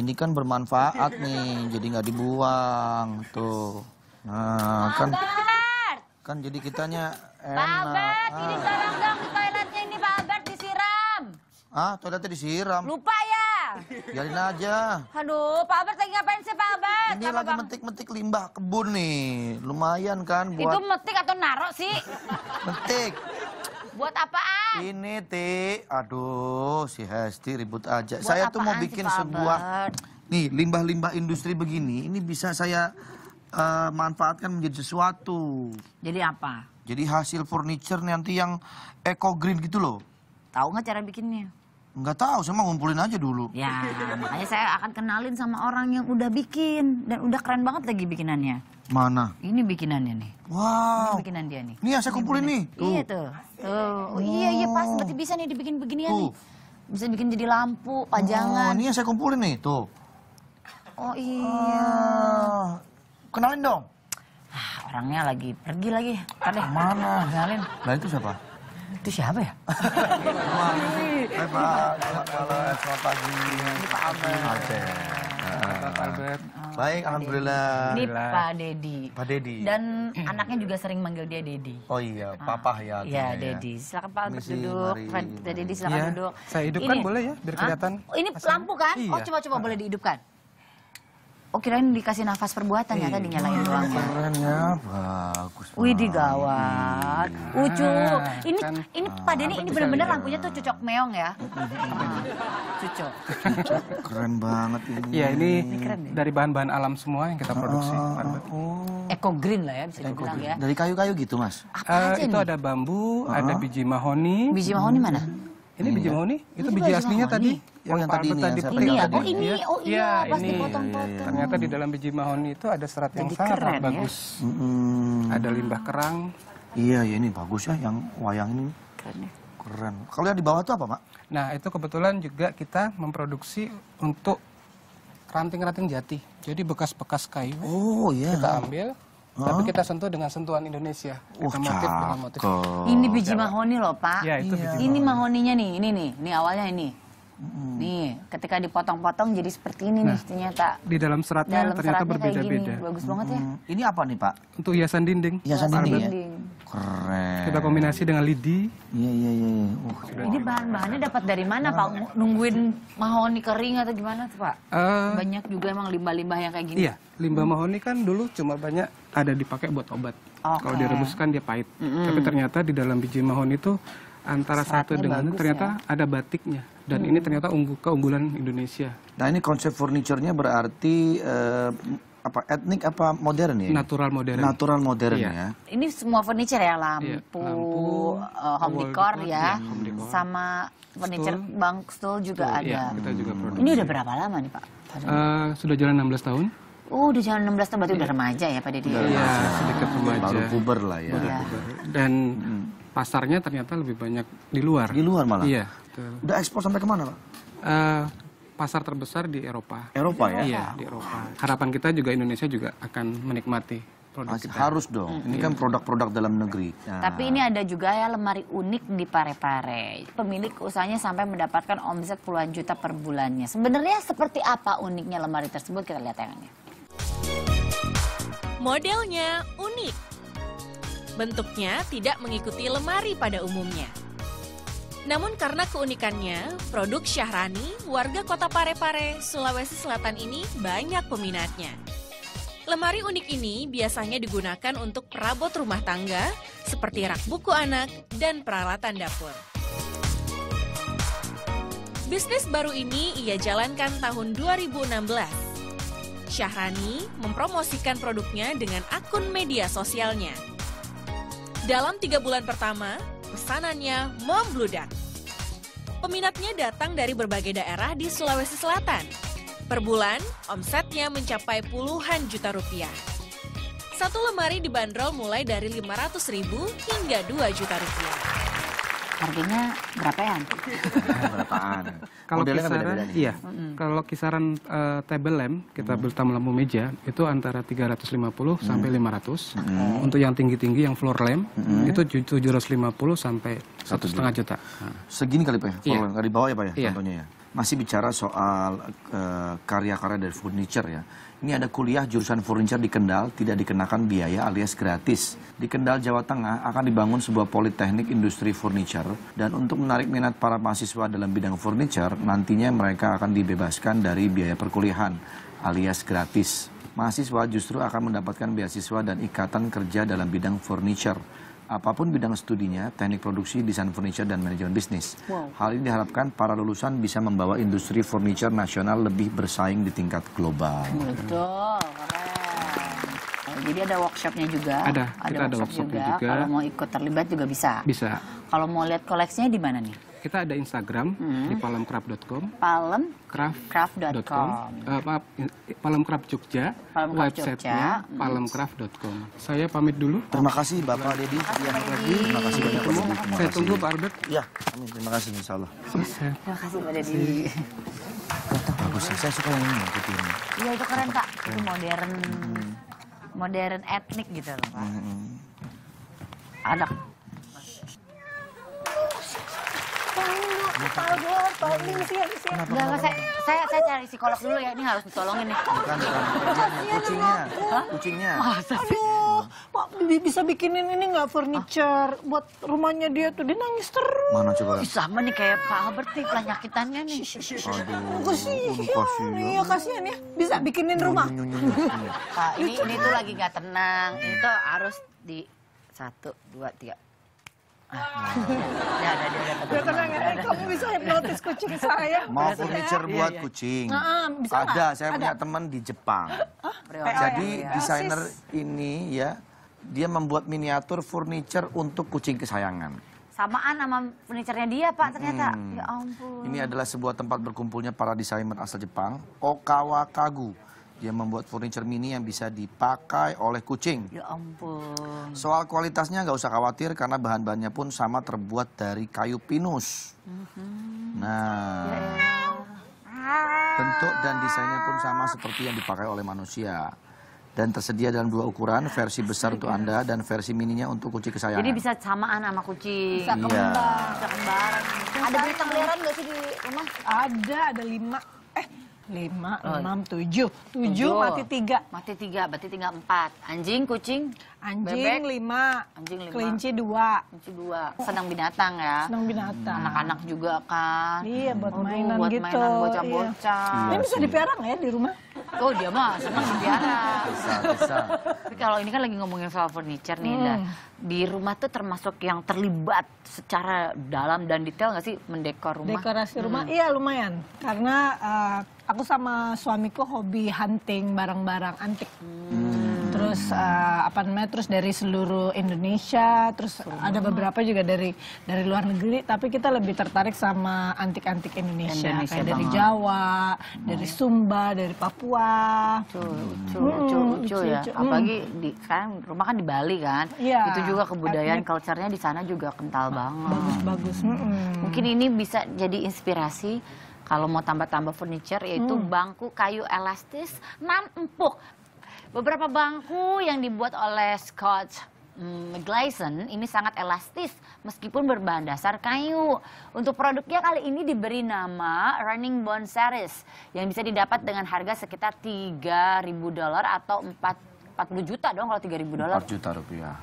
gini kan bermanfaat nih, jadi nggak dibuang tuh. Nah, kan kan jadi kitanya enak. Pak Albert, ah. ini dong toiletnya ini Pak Albert disiram. Ah, toiletnya disiram. Lupa ya. Biarin aja. Aduh, Pak Albert lagi ngapain sih Pak Albert? Ini Sama lagi metik-metik limbah kebun nih. Lumayan kan buat... Itu metik atau narok sih? metik. Buat apa? Ini Ti, aduh si Hesti ribut aja. Buat saya tuh mau bikin si sebuah nih limbah-limbah industri begini, ini bisa saya uh, manfaatkan menjadi sesuatu. Jadi apa? Jadi hasil furniture nanti yang eco green gitu loh. Tahu nggak cara bikinnya? Enggak tahu, saya mau ngumpulin aja dulu. Ya, makanya saya akan kenalin sama orang yang udah bikin. Dan udah keren banget lagi bikinannya. Mana? Ini bikinannya nih. Wow. Ini bikinan dia nih. Nih ya, saya kumpulin nih. Tuh. Iya tuh. Tuh. Oh, iya, iya pas. Berarti bisa nih dibikin beginian nih. Bisa bikin jadi lampu, pajangan. Oh, ini yang saya kumpulin nih, tuh. Oh iya. Uh, kenalin dong. Ah, orangnya lagi pergi lagi. Tadi. Mana? Kenalin. Nah itu siapa? Itu siapa ya? Hai Pak, selamat selamat pagi. Pak Pak Albert. Ah. Baik, alhamdulillah. Ini Pak Dedi. Pak Dedi. Dan anaknya juga sering manggil dia Dedi. Oh iya, ah. Papa ya. Iya, ya. Dedi. Silakan Pak Albert duduk. Pak Dedi silakan iya, duduk. Saya hidupkan boleh ya, biar kelihatan. Oh, ini lampu kan? Oh, iya. coba-coba ah. boleh dihidupkan. Oh kirain dikasih nafas perbuatan ya tadi nyalain doang. Ya? Keren ya, bagus. Wih digawat. Ucu, ini kan. ini ah, pada ini ini benar-benar lampunya tuh cocok meong ya. Cocok. Keren banget ini. Ya, ini, keren, ya? dari bahan-bahan alam semua yang kita produksi. Uh, oh. Eco green lah ya bisa Eco dibilang ya. Dari kayu-kayu gitu mas. Apa uh, aja eh, itu ada bambu, ada ah. biji mahoni. Biji mahoni mana? Ini biji iya. mahoni? Itu biji aslinya tadi oh, yang, yang ya? tadi ini, tadi petik. Ini Oh ini, iya, ya, Ternyata di dalam biji mahoni itu ada serat yang sangat ya. bagus. Ada limbah kerang. Iya, ya ini bagus ya yang wayang ini. Keren ya. Kalau yang di bawah itu apa, pak Nah, itu kebetulan juga kita memproduksi untuk ranting-ranting jati. Jadi bekas-bekas kayu. Oh, iya. Kita ambil, Huh? Tapi kita sentuh dengan sentuhan Indonesia. Kita motif dengan motif. Ini biji mahoni loh, Pak. Ya, itu yeah. Iya. ini mahoninya nih, ini nih. Ini awalnya ini. Hmm. Nih, ketika dipotong-potong jadi seperti ini nah, nih ternyata. Di dalam seratnya dalam ternyata berbeda-beda. Bagus hmm. banget ya. Ini apa nih, Pak? Untuk hiasan dinding. Hiasan, ya? hiasan dinding, dinding ya keren. Kita kombinasi dengan lidi. Iya iya iya. iya. Uh, Ini bahan-bahannya dapat dari mana Pak? Nungguin mahoni kering atau gimana tuh Pak? Uh, banyak juga emang limbah-limbah yang kayak gini. Iya, limbah hmm. mahoni kan dulu cuma banyak ada dipakai buat obat. Okay. Oh, Kalau direbuskan dia pahit. Mm -hmm. Tapi ternyata di dalam biji mahoni itu antara Saatnya satu dengan bagus, ternyata ya? ada batiknya dan hmm. ini ternyata unggul keunggulan Indonesia. Nah ini konsep furniturnya berarti uh, apa etnik apa modern ya? Natural modern. Natural modern iya. ya. Ini semua furniture ya, lampu, iya. lampu uh, home decor ya, iya, home decor. sama furniture stool. bank stool juga stool, iya, ada. Iya, kita juga produksi. Hmm. Ini udah berapa lama nih Pak? Uh, sudah jalan 16 tahun. Oh, udah jalan 16 tahun berarti iya. Ya, iya. udah remaja ya Pak Deddy. Iya, ya, sedikit remaja. Baru puber lah ya. Iya. Dan hmm. pasarnya ternyata lebih banyak di luar. Di luar malah. Iya. Udah ekspor sampai kemana Pak? Uh, pasar terbesar di Eropa. Eropa ya? Iya, di Eropa. Harapan kita juga Indonesia juga akan menikmati produk Mas, kita. Harus dong. Hmm. Ini kan iya. produk-produk dalam negeri. Nah. Tapi ini ada juga ya lemari unik di Pare-Pare. Pemilik usahanya sampai mendapatkan omset puluhan juta per bulannya. Sebenarnya seperti apa uniknya lemari tersebut? Kita lihat tangannya. Modelnya unik. Bentuknya tidak mengikuti lemari pada umumnya. Namun karena keunikannya, produk Syahrani, warga kota Parepare, Sulawesi Selatan ini banyak peminatnya. Lemari unik ini biasanya digunakan untuk perabot rumah tangga, seperti rak buku anak dan peralatan dapur. Bisnis baru ini ia jalankan tahun 2016. Syahrani mempromosikan produknya dengan akun media sosialnya. Dalam tiga bulan pertama, pesanannya membludak. Peminatnya datang dari berbagai daerah di Sulawesi Selatan. Per bulan, omsetnya mencapai puluhan juta rupiah. Satu lemari dibanderol mulai dari 500 ribu hingga 2 juta rupiah harganya berapaan? berapaan. Kan iya. Kalau kisaran, beda iya. Kalau kisaran uh, table lamp, kita mm -hmm. lampu meja itu antara 350 mm -hmm. sampai 500. Mm -hmm. Untuk yang tinggi-tinggi yang floor lamp mm -hmm. itu 750 sampai satu setengah juta. Segini kali pak ya, iya. Kali bawah ya pak ya, iya. contohnya ya masih bicara soal eh, karya-karya uh, dari furniture ya. Ini ada kuliah jurusan furniture di Kendal tidak dikenakan biaya alias gratis. Di Kendal, Jawa Tengah akan dibangun sebuah politeknik industri furniture dan untuk menarik minat para mahasiswa dalam bidang furniture, nantinya mereka akan dibebaskan dari biaya perkuliahan alias gratis. Mahasiswa justru akan mendapatkan beasiswa dan ikatan kerja dalam bidang furniture apapun bidang studinya, teknik produksi, desain furniture, dan manajemen bisnis. Wow. Hal ini diharapkan para lulusan bisa membawa industri furniture nasional lebih bersaing di tingkat global. Betul, keren. Oh, jadi ada workshopnya juga. Ada, ada kita workshop ada workshopnya juga. juga. Kalau mau ikut terlibat juga bisa. Bisa. Kalau mau lihat koleksinya di mana nih? kita ada Instagram hmm. di palemcraft.com. Palem Palemcraft. Uh, eh, maaf, Palemcraft Jogja. Palemcraft website-nya hmm. palemcraft.com. Saya pamit dulu. Terima kasih Bapak Dedi. Terima kasih. Terima kasih banyak Saya tunggu Pak Albert. Ya, amin. Terima kasih Insya Allah. Terima kasih Pak Dedi. Bagus, saya suka yang ini, putih ini. Iya itu keren Pak, itu modern, hmm. modern etnik gitu loh Pak. Hmm. Ada Tahu dulu, tolongin sih, sih. Enggak, enggak, saya, saya, saya cari psikolog dulu ya. Ini harus ditolongin nih. Bukan, bukan. Kucingnya, kucingnya. Masa sih? Aduh, Pak bisa bikinin ini nggak furniture ah. buat rumahnya dia tuh. Dia nangis terus. Mana coba? sama nih kayak Pak Albert nih, penyakitannya nih. Aduh, kasihan. Iya, kasihan ya. Bisa bikinin rumah. Pak, ini, ini tuh lagi gak tenang. Itu harus di satu, dua, tiga. Ya, ada, ada, ada, ya kamu bisa hipnotis kucing saya. Mau furniture ya? iya, buat iya. kucing. Ah, ah, ada, saya punya teman di Jepang. Jadi ya? desainer ini ya, dia membuat miniatur furniture untuk kucing kesayangan. Samaan sama furniturnya dia pak ternyata. Ya ampun. Ini adalah sebuah tempat berkumpulnya para desainer asal Jepang, Okawa Kagu dia membuat furniture mini yang bisa dipakai oleh kucing. Ya ampun. Soal kualitasnya nggak usah khawatir karena bahan-bahannya pun sama terbuat dari kayu pinus. Mm -hmm. Nah. Yeah. Ya. Bentuk dan desainnya pun sama seperti yang dipakai oleh manusia. Dan tersedia dalam dua ukuran, versi besar untuk Anda dan versi mininya untuk kucing kesayangan. Jadi bisa samaan sama kucing. Bisa kembang. Iya. Bisa kembang. Ada berita keliaran nggak sih di rumah? Ada, ada lima lima, 6, iya. enam, tujuh. Tujuh mati tiga. Mati tiga, berarti tinggal empat. Anjing, kucing, Anjing bebek. lima. Anjing lima. Kelinci dua. Kelinci dua. Senang binatang ya. Senang binatang. Anak-anak juga kan. Iya, buat Aduh, mainan buat gitu. Buat mainan bocah-bocah. Iya. Ini bisa iya, dipelihara ya di rumah? Oh dia mah senang di Bisa, bisa. Tapi kalau ini kan lagi ngomongin soal furniture nih, hmm. nah, di rumah tuh termasuk yang terlibat secara dalam dan detail nggak sih mendekor rumah? Dekorasi hmm. rumah, hmm. iya lumayan. Karena uh, aku sama suamiku hobi hunting barang-barang antik. Hmm terus uh, apa namanya terus dari seluruh Indonesia terus Seluruh. ada hmm. beberapa juga dari dari luar negeri tapi kita lebih tertarik sama antik-antik Indonesia, Indonesia kayak dari Jawa hmm. dari Sumba dari Papua lucu lucu hmm, lucu, ya hmm. apalagi di sekarang rumah kan di Bali kan ya, itu juga kebudayaan culture-nya di sana juga kental banget bagus-bagus hmm. mungkin ini bisa jadi inspirasi kalau mau tambah-tambah furniture yaitu hmm. bangku kayu elastis nan empuk Beberapa bangku yang dibuat oleh Scott hmm, Gleason ini sangat elastis meskipun berbahan dasar kayu. Untuk produknya kali ini diberi nama Running Bone Series yang bisa didapat dengan harga sekitar 3.000 dolar atau 4 40 juta dong kalau 3.000 dolar. 4 juta rupiah.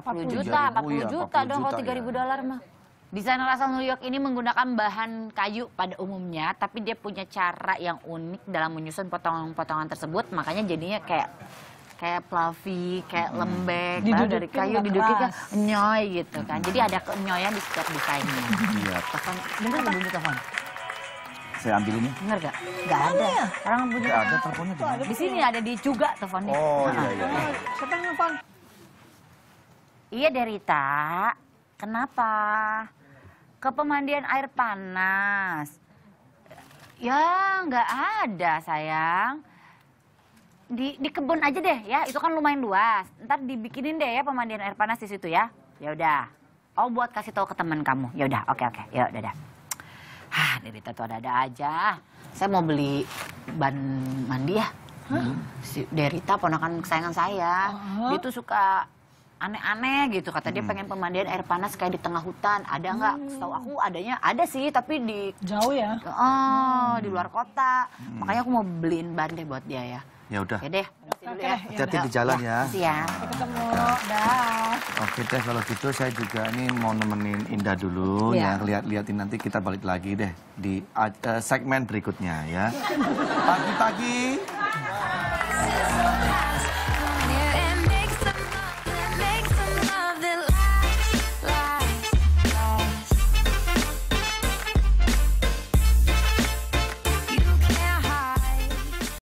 40 juta, 40 ya, juta, 40 juta, ya, 40 juta dong kalau 3.000 ya. dolar mah. Desainer asal New York ini menggunakan bahan kayu pada umumnya, tapi dia punya cara yang unik dalam menyusun potongan-potongan tersebut, makanya jadinya kayak kayak fluffy, kayak lembek, hmm. dari kayu didudukin kan nyoy gitu kan. Jadi ada kenyoyan di setiap desainnya. Iya. Telepon, dengar nggak bunyi telepon? Saya ambil ini. Dengar gak? Gak ada. Orang bunyi Gak ada teleponnya di Di sini ada di juga teleponnya. Oh iya, nah. iya. iya. Siapa yang telepon? Iya Derita. Kenapa? ke pemandian air panas. Ya, nggak ada sayang. Di, di kebun aja deh ya, itu kan lumayan luas. Ntar dibikinin deh ya pemandian air panas di situ ya. Ya udah. Oh buat kasih tahu ke teman kamu. Ya udah, oke oke. Okay. Ya dadah. Hah, Nirita tuh ada-ada aja. Saya mau beli ban mandi ya. Hmm. Si Derita ponakan kesayangan saya. Uh oh. -huh. Dia tuh suka aneh-aneh gitu kata dia hmm. pengen pemandian air panas kayak di tengah hutan ada nggak hmm. tahu aku adanya ada sih tapi di jauh ya oh hmm. di luar kota hmm. makanya aku mau beliin ban deh buat dia ya ya udah ya deh ya hati-hati ya. di jalan ya, ya. ketemu dah oke deh kalau gitu saya juga ini mau nemenin Indah dulu ya, ya lihat-lihatin nanti kita balik lagi deh di uh, segmen berikutnya ya pagi-pagi